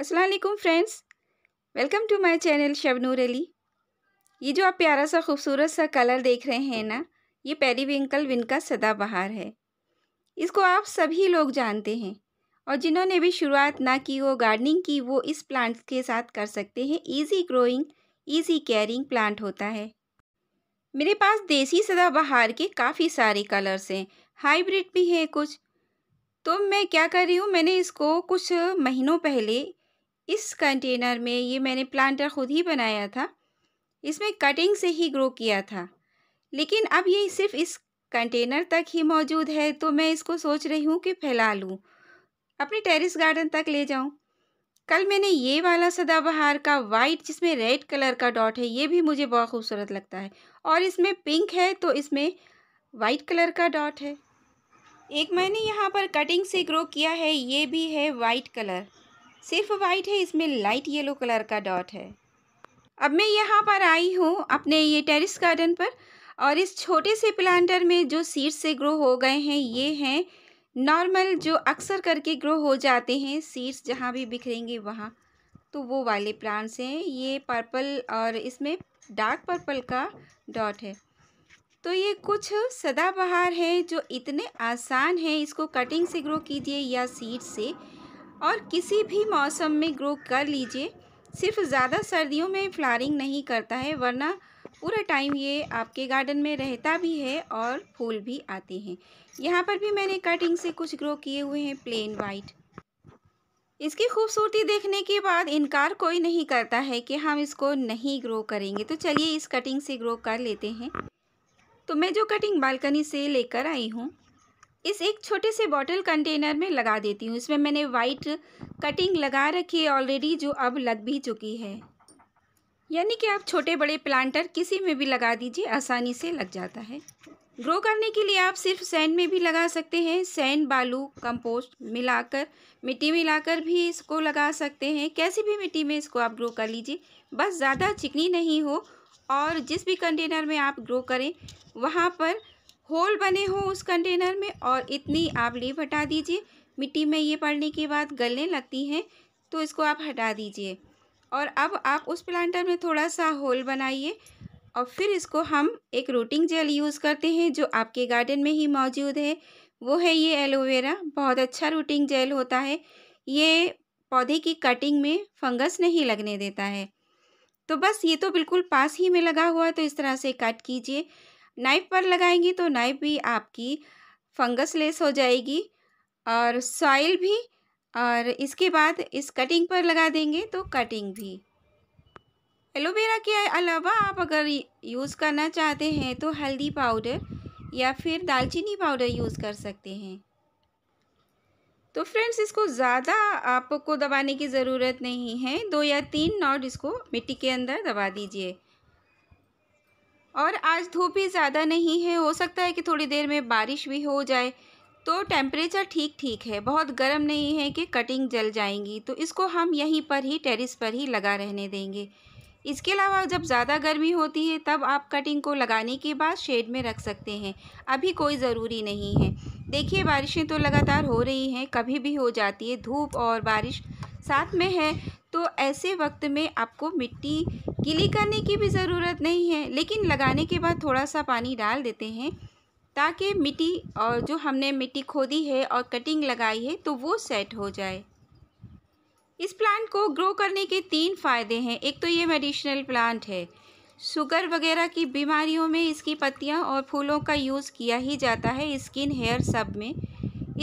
Aslam friends welcome to my channel Shabnoor Ali ये जो आप प्यारा सा खूबसूरत सा कलर देख रहे हैं ना ये पेरी विंकल विन का सदाबहार है इसको आप सभी लोग जानते हैं और जिन्होंने भी शुरुआत ना की हो गार्डनिंग की वो इस प्लांट के साथ कर सकते हैं easy growing easy caring plant होता है मेरे पास देसी सदाबहार के काफ़ी सारे कलर्स हैं हाइब्रिड भी हैं कुछ तो मैं क्या कर रही हूँ मैंने इसको कुछ महीनों पहले इस कंटेनर में ये मैंने प्लांटर खुद ही बनाया था इसमें कटिंग से ही ग्रो किया था लेकिन अब ये सिर्फ इस कंटेनर तक ही मौजूद है तो मैं इसको सोच रही हूँ कि फैला लूँ अपने टेरिस गार्डन तक ले जाऊँ कल मैंने ये वाला सदाबहार का वाइट जिसमें रेड कलर का डॉट है ये भी मुझे बहुत खूबसूरत लगता है और इसमें पिंक है तो इसमें वाइट कलर का डॉट है एक मैंने यहाँ पर कटिंग से ग्रो किया है ये भी है वाइट कलर सिर्फ वाइट है इसमें लाइट येलो कलर का डॉट है अब मैं यहाँ पर आई हूँ अपने ये टेरिस गार्डन पर और इस छोटे से प्लांटर में जो सीड्स से ग्रो हो गए हैं ये हैं नॉर्मल जो अक्सर करके ग्रो हो जाते हैं सीड्स जहाँ भी बिखरेंगे वहाँ तो वो वाले प्लांट्स हैं ये पर्पल और इसमें डार्क पर्पल का डॉट है तो ये कुछ सदाबहार है जो इतने आसान हैं इसको कटिंग से ग्रो कीजिए या सीड से और किसी भी मौसम में ग्रो कर लीजिए सिर्फ ज़्यादा सर्दियों में फ्लारिंग नहीं करता है वरना पूरा टाइम ये आपके गार्डन में रहता भी है और फूल भी आते हैं यहाँ पर भी मैंने कटिंग से कुछ ग्रो किए हुए हैं प्लेन वाइट इसकी खूबसूरती देखने के बाद इनकार कोई नहीं करता है कि हम इसको नहीं ग्रो करेंगे तो चलिए इस कटिंग से ग्रो कर लेते हैं तो मैं जो कटिंग बालकनी से लेकर आई हूँ इस एक छोटे से बॉटल कंटेनर में लगा देती हूँ इसमें मैंने वाइट कटिंग लगा रखी है ऑलरेडी जो अब लग भी चुकी है यानी कि आप छोटे बड़े प्लांटर किसी में भी लगा दीजिए आसानी से लग जाता है ग्रो करने के लिए आप सिर्फ सैंड में भी लगा सकते हैं सैंड बालू कंपोस्ट मिलाकर मिट्टी मिलाकर भी इसको लगा सकते हैं कैसी भी मिट्टी में इसको आप ग्रो कर लीजिए बस ज़्यादा चिकनी नहीं हो और जिस भी कंटेनर में आप ग्रो करें वहाँ पर होल बने हों उस कंटेनर में और इतनी आप लीव हटा दीजिए मिट्टी में ये पड़ने के बाद गलने लगती हैं तो इसको आप हटा दीजिए और अब आप उस प्लांटर में थोड़ा सा होल बनाइए और फिर इसको हम एक रूटिंग जेल यूज़ करते हैं जो आपके गार्डन में ही मौजूद है वो है ये एलोवेरा बहुत अच्छा रूटिंग जेल होता है ये पौधे की कटिंग में फंगस नहीं लगने देता है तो बस ये तो बिल्कुल पास ही में लगा हुआ है तो इस तरह से कट कीजिए नाइफ पर लगाएंगी तो नाइफ भी आपकी फंगस लेस हो जाएगी और सॉइल भी और इसके बाद इस कटिंग पर लगा देंगे तो कटिंग भी एलोवेरा के अलावा आप अगर यूज़ करना चाहते हैं तो हल्दी पाउडर या फिर दालचीनी पाउडर यूज़ कर सकते हैं तो फ्रेंड्स इसको ज़्यादा आपको दबाने की ज़रूरत नहीं है दो या तीन नॉट इसको मिट्टी के अंदर दबा दीजिए और आज धूप भी ज़्यादा नहीं है हो सकता है कि थोड़ी देर में बारिश भी हो जाए तो टेम्परेचर ठीक ठीक है बहुत गर्म नहीं है कि कटिंग जल जाएंगी तो इसको हम यहीं पर ही टेरिस पर ही लगा रहने देंगे इसके अलावा जब ज़्यादा गर्मी होती है तब आप कटिंग को लगाने के बाद शेड में रख सकते हैं अभी कोई ज़रूरी नहीं है देखिए बारिशें तो लगातार हो रही हैं कभी भी हो जाती है धूप और बारिश साथ में है तो ऐसे वक्त में आपको मिट्टी गीली करने की भी ज़रूरत नहीं है लेकिन लगाने के बाद थोड़ा सा पानी डाल देते हैं ताकि मिट्टी और जो हमने मिट्टी खोदी है और कटिंग लगाई है तो वो सेट हो जाए इस प्लांट को ग्रो करने के तीन फ़ायदे हैं एक तो ये मेडिसिनल प्लांट है शुगर वगैरह की बीमारियों में इसकी पत्तियां और फूलों का यूज़ किया ही जाता है स्किन हेयर सब में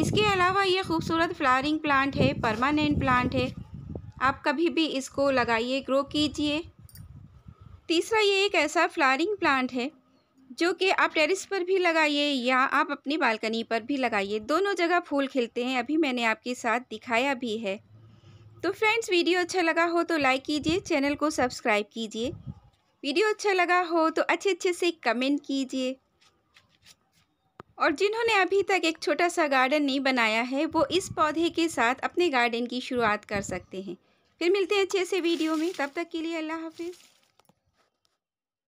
इसके अलावा ये खूबसूरत फ्लावरिंग प्लांट है परमानेंट प्लांट है आप कभी भी इसको लगाइए ग्रो कीजिए तीसरा ये एक ऐसा फ्लावरिंग प्लांट है जो कि आप टेरिस पर भी लगाइए या आप अपनी बालकनी पर भी लगाइए दोनों जगह फूल खिलते हैं अभी मैंने आपके साथ दिखाया भी है तो फ्रेंड्स वीडियो अच्छा लगा हो तो लाइक कीजिए चैनल को सब्सक्राइब कीजिए वीडियो अच्छा लगा हो तो अच्छे अच्छे से कमेंट कीजिए और जिन्होंने अभी तक एक छोटा सा गार्डन नहीं बनाया है वो इस पौधे के साथ अपने गार्डन की शुरुआत कर सकते हैं फिर मिलते हैं अच्छे से वीडियो में तब तक के लिए अल्लाह हाफिज़